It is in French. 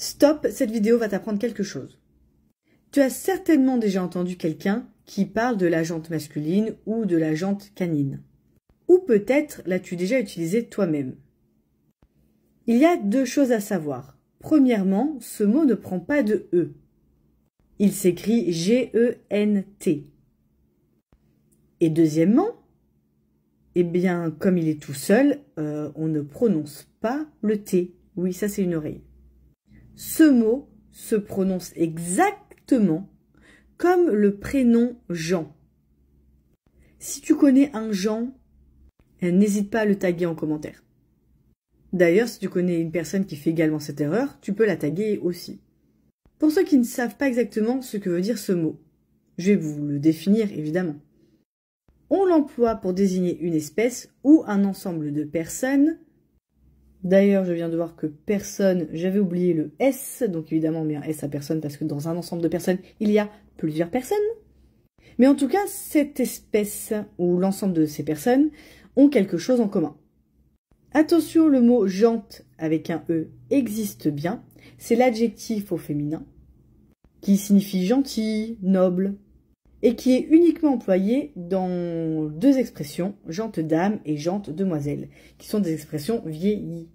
Stop, cette vidéo va t'apprendre quelque chose. Tu as certainement déjà entendu quelqu'un qui parle de la jante masculine ou de la jante canine. Ou peut-être l'as-tu déjà utilisé toi-même. Il y a deux choses à savoir. Premièrement, ce mot ne prend pas de E. Il s'écrit G-E-N-T. Et deuxièmement, eh bien, comme il est tout seul, euh, on ne prononce pas le T. Oui, ça c'est une oreille ce mot se prononce exactement comme le prénom Jean. Si tu connais un Jean, euh, n'hésite pas à le taguer en commentaire. D'ailleurs, si tu connais une personne qui fait également cette erreur, tu peux la taguer aussi. Pour ceux qui ne savent pas exactement ce que veut dire ce mot, je vais vous le définir évidemment. On l'emploie pour désigner une espèce ou un ensemble de personnes D'ailleurs, je viens de voir que personne, j'avais oublié le S, donc évidemment, on met un S à personne parce que dans un ensemble de personnes, il y a plusieurs personnes. Mais en tout cas, cette espèce ou l'ensemble de ces personnes ont quelque chose en commun. Attention, le mot jante avec un E existe bien. C'est l'adjectif au féminin qui signifie gentil, noble, et qui est uniquement employé dans deux expressions, jante dame et jante demoiselle, qui sont des expressions vieillies.